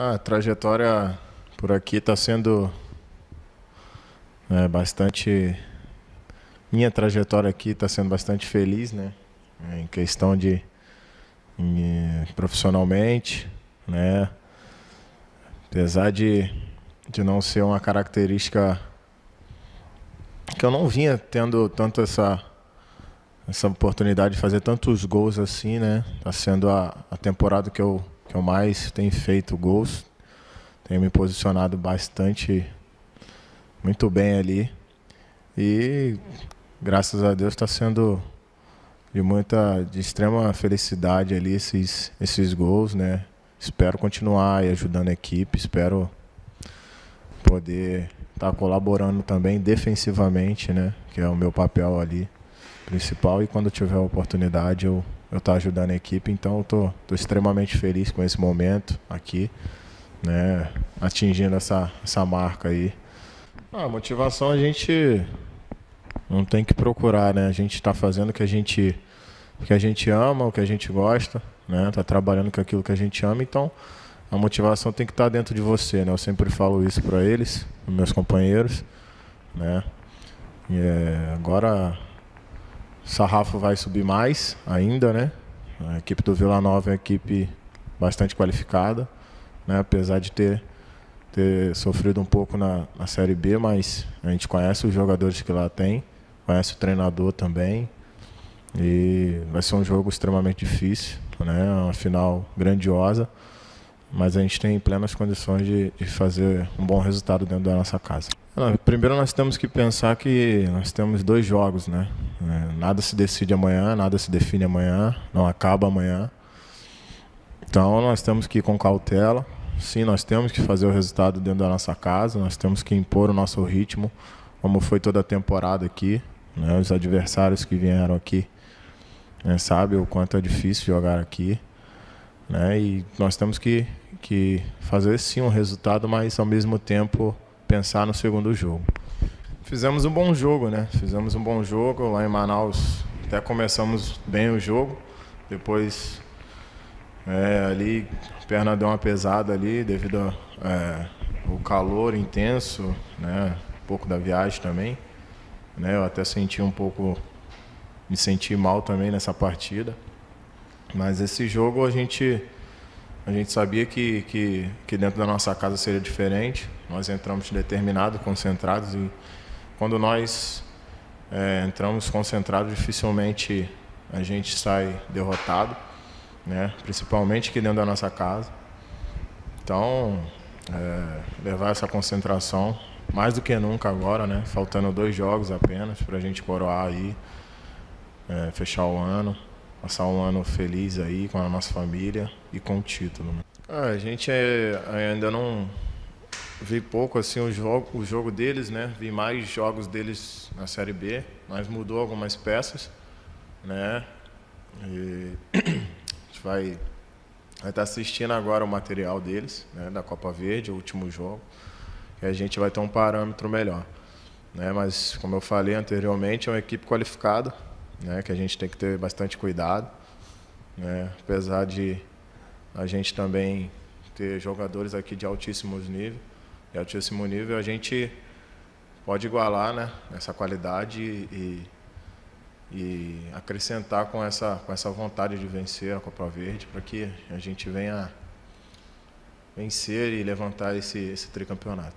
A trajetória por aqui está sendo é, bastante. Minha trajetória aqui está sendo bastante feliz, né? Em questão de em, profissionalmente, né? Apesar de, de não ser uma característica que eu não vinha tendo tanto essa essa oportunidade de fazer tantos gols assim, né? está sendo a, a temporada que eu que eu mais tenho feito gols. Tenho me posicionado bastante, muito bem ali. E graças a Deus está sendo de muita, de extrema felicidade ali esses, esses gols, né? Espero continuar aí ajudando a equipe, espero poder estar tá colaborando também defensivamente, né? Que é o meu papel ali principal e quando tiver oportunidade eu eu estar tá ajudando a equipe. Então eu tô, tô extremamente feliz com esse momento aqui, né? Atingindo essa, essa marca aí. A motivação a gente não tem que procurar, né? A gente está fazendo o que a gente, que a gente ama, o que a gente gosta, né? Tá trabalhando com aquilo que a gente ama, então a motivação tem que estar tá dentro de você, né? Eu sempre falo isso para eles, meus companheiros, né? E é, agora o sarrafo vai subir mais ainda, né? A equipe do Vila Nova é uma equipe bastante qualificada, né? apesar de ter, ter sofrido um pouco na, na Série B, mas a gente conhece os jogadores que lá tem, conhece o treinador também. E vai ser um jogo extremamente difícil, né? É uma final grandiosa, mas a gente tem plenas condições de, de fazer um bom resultado dentro da nossa casa. Primeiro nós temos que pensar que nós temos dois jogos, né? Né? Nada se decide amanhã, nada se define amanhã, não acaba amanhã. Então nós temos que ir com cautela. Sim, nós temos que fazer o resultado dentro da nossa casa, nós temos que impor o nosso ritmo, como foi toda a temporada aqui. Né? Os adversários que vieram aqui né? sabem o quanto é difícil jogar aqui. Né? E nós temos que, que fazer sim um resultado, mas ao mesmo tempo pensar no segundo jogo. Fizemos um bom jogo, né? Fizemos um bom jogo lá em Manaus. Até começamos bem o jogo. Depois é, ali a perna deu uma pesada ali devido ao é, calor intenso, né? Um pouco da viagem também. Né? Eu até senti um pouco, me senti mal também nessa partida. Mas esse jogo a gente a gente sabia que, que, que dentro da nossa casa seria diferente. Nós entramos determinados, concentrados e quando nós é, entramos concentrados, dificilmente a gente sai derrotado, né? principalmente aqui dentro da nossa casa. Então, é, levar essa concentração mais do que nunca agora, né? faltando dois jogos apenas para a gente coroar aí, é, fechar o ano, passar um ano feliz aí com a nossa família e com o título. Né? Ah, a gente é, ainda não vi pouco assim o jogo, o jogo deles, né? Vi mais jogos deles na Série B, mas mudou algumas peças, né? E a gente vai vai estar tá assistindo agora o material deles, né, da Copa Verde, o último jogo, e a gente vai ter um parâmetro melhor, né? Mas como eu falei anteriormente, é uma equipe qualificada, né, que a gente tem que ter bastante cuidado, né? Apesar de a gente também ter jogadores aqui de altíssimos níveis, e é ao altíssimo nível, a gente pode igualar né, essa qualidade e, e acrescentar com essa, com essa vontade de vencer a Copa Verde para que a gente venha vencer e levantar esse, esse tricampeonato.